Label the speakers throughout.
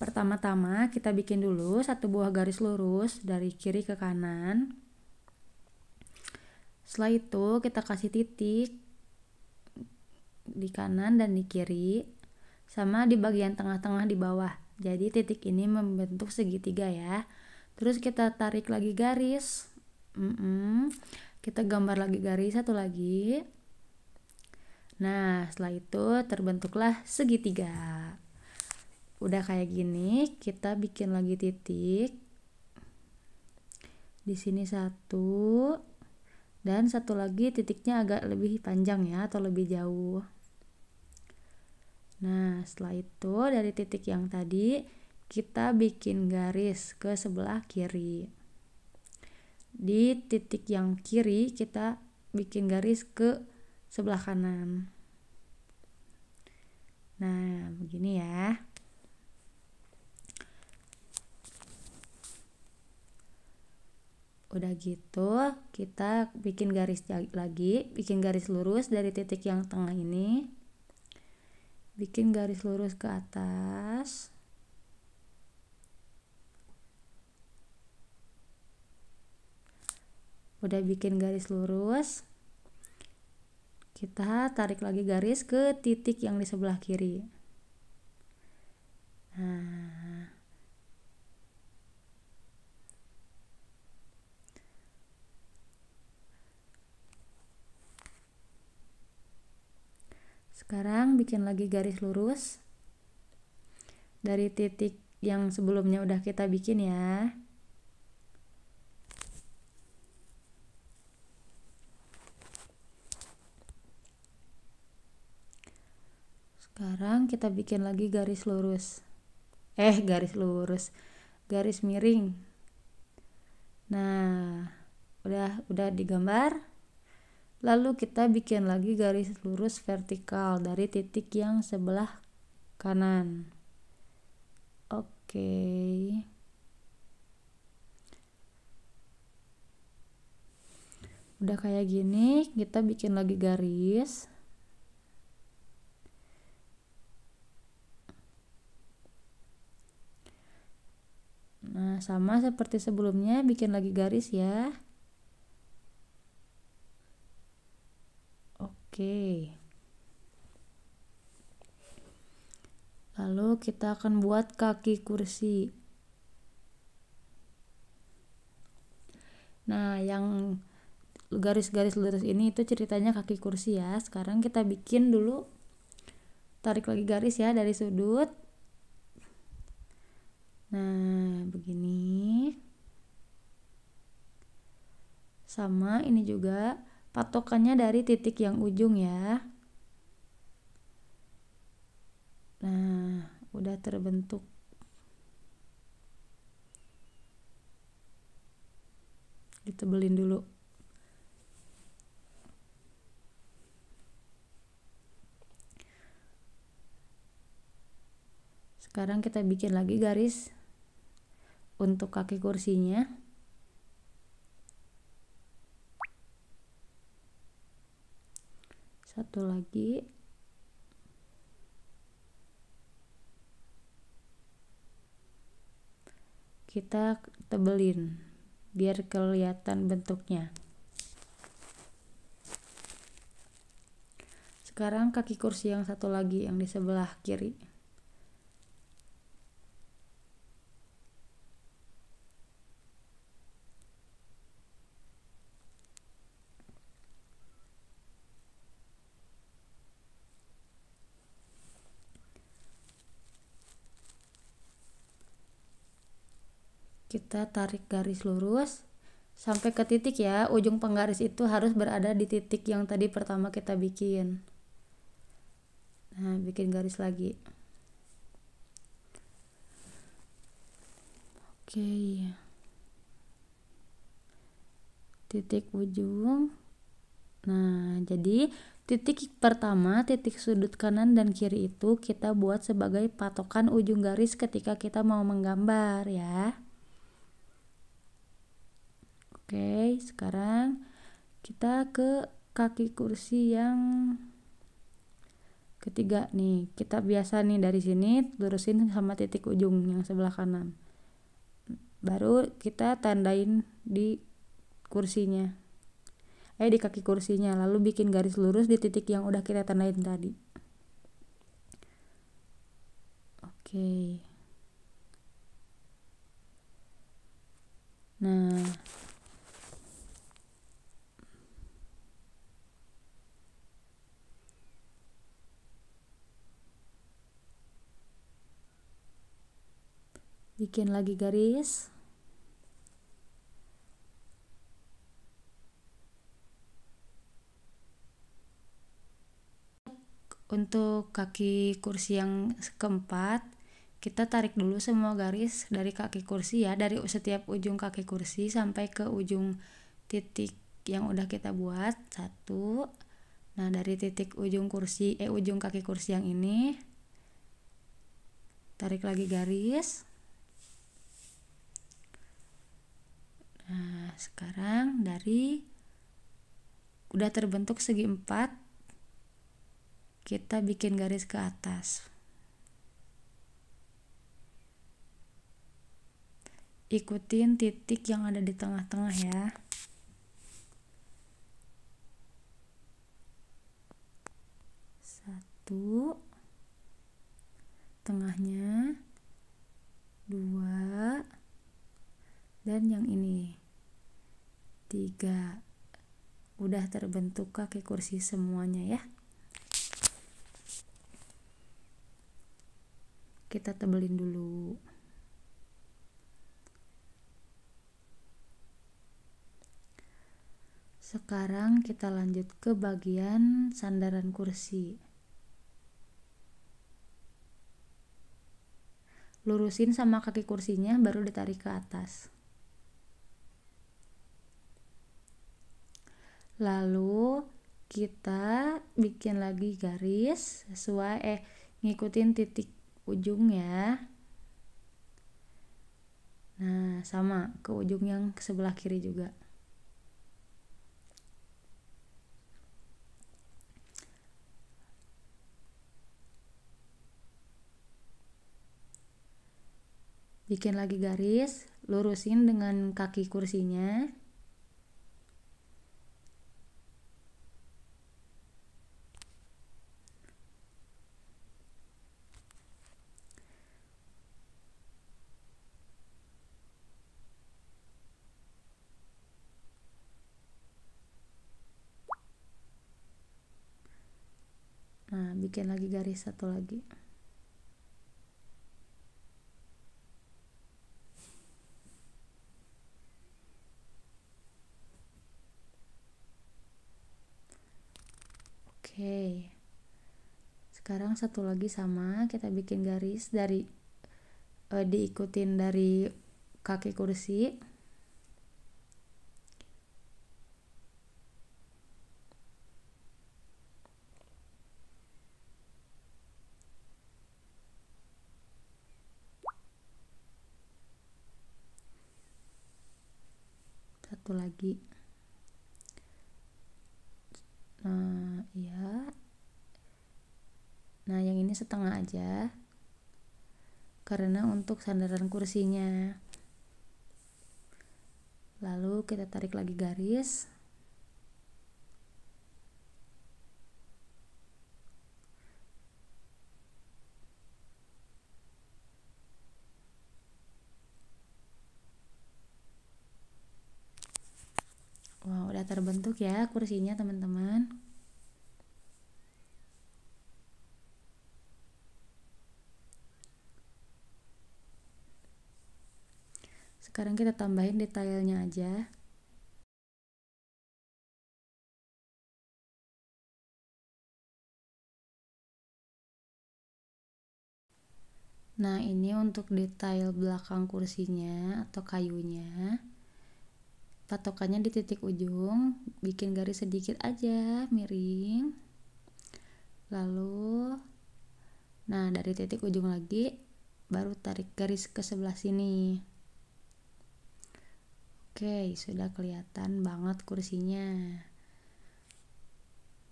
Speaker 1: Pertama-tama kita bikin dulu satu buah garis lurus dari kiri ke kanan. Setelah itu kita kasih titik di kanan dan di kiri sama di bagian tengah-tengah di bawah. Jadi titik ini membentuk segitiga ya. Terus kita tarik lagi garis. Mm -mm. Kita gambar lagi garis satu lagi. Nah, setelah itu terbentuklah segitiga. Udah kayak gini, kita bikin lagi titik. Di sini satu dan satu lagi titiknya agak lebih panjang ya atau lebih jauh. Nah, setelah itu dari titik yang tadi kita bikin garis ke sebelah kiri. Di titik yang kiri kita bikin garis ke sebelah kanan. Nah, begini ya. Udah gitu, kita bikin garis lagi, bikin garis lurus dari titik yang tengah ini. Bikin garis lurus ke atas. Udah bikin garis lurus. Kita tarik lagi garis ke titik yang di sebelah kiri. Nah, bikin lagi garis lurus dari titik yang sebelumnya udah kita bikin ya sekarang kita bikin lagi garis lurus eh garis lurus garis miring nah udah udah digambar lalu kita bikin lagi garis lurus vertikal dari titik yang sebelah kanan oke udah kayak gini kita bikin lagi garis Nah, sama seperti sebelumnya, bikin lagi garis ya. Oke. Lalu kita akan buat kaki kursi. Nah, yang garis-garis lurus ini itu ceritanya kaki kursi ya. Sekarang kita bikin dulu tarik lagi garis ya dari sudut. Nah, begini. Sama ini juga patokannya dari titik yang ujung ya nah udah terbentuk ditebelin dulu sekarang kita bikin lagi garis untuk kaki kursinya satu lagi kita tebelin biar kelihatan bentuknya sekarang kaki kursi yang satu lagi yang di sebelah kiri kita tarik garis lurus sampai ke titik ya ujung penggaris itu harus berada di titik yang tadi pertama kita bikin nah bikin garis lagi oke titik ujung nah jadi titik pertama titik sudut kanan dan kiri itu kita buat sebagai patokan ujung garis ketika kita mau menggambar ya Oke, sekarang kita ke kaki kursi yang ketiga nih. Kita biasa nih dari sini lurusin sama titik ujung yang sebelah kanan. Baru kita tandain di kursinya. Eh di kaki kursinya, lalu bikin garis lurus di titik yang udah kita tandain tadi. Oke. Nah, bikin lagi garis untuk kaki kursi yang keempat kita tarik dulu semua garis dari kaki kursi ya dari setiap ujung kaki kursi sampai ke ujung titik yang udah kita buat satu nah dari titik ujung kursi eh ujung kaki kursi yang ini tarik lagi garis sekarang dari udah terbentuk segi empat kita bikin garis ke atas ikutin titik yang ada di tengah-tengah ya satu tengahnya dua dan yang ini tiga udah terbentuk kaki kursi semuanya ya kita tebelin dulu sekarang kita lanjut ke bagian sandaran kursi lurusin sama kaki kursinya baru ditarik ke atas lalu kita bikin lagi garis sesuai eh ngikutin titik ujung ya nah sama ke ujung yang sebelah kiri juga bikin lagi garis lurusin dengan kaki kursinya nah bikin lagi garis satu lagi oke sekarang satu lagi sama kita bikin garis dari eh, diikutin dari kaki kursi satu lagi nah iya nah yang ini setengah aja karena untuk sandaran kursinya lalu kita tarik lagi garis terbentuk ya kursinya teman-teman sekarang kita tambahin detailnya aja Nah, ini untuk detail belakang kursinya atau kayunya patokannya di titik ujung bikin garis sedikit aja miring lalu nah dari titik ujung lagi baru tarik garis ke sebelah sini oke sudah kelihatan banget kursinya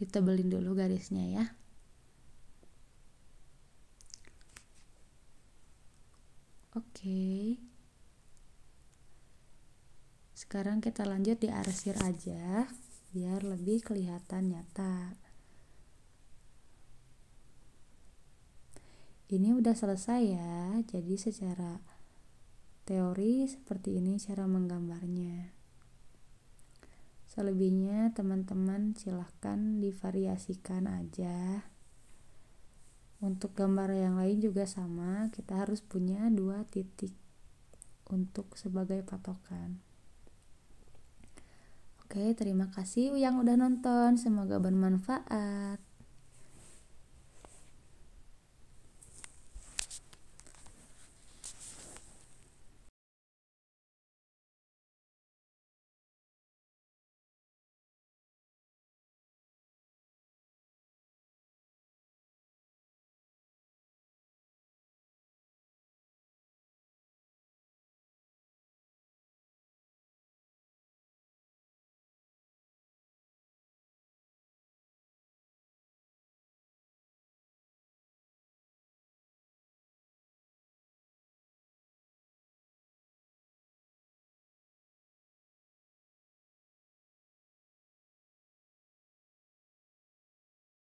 Speaker 1: ditebelin dulu garisnya ya Oke. Okay. Sekarang kita lanjut di arsir aja biar lebih kelihatan nyata. Ini udah selesai ya. Jadi secara teori seperti ini cara menggambarnya. Selebihnya teman-teman silahkan divariasikan aja. Untuk gambar yang lain juga sama, kita harus punya dua titik untuk sebagai patokan. Oke, terima kasih yang udah nonton. Semoga bermanfaat.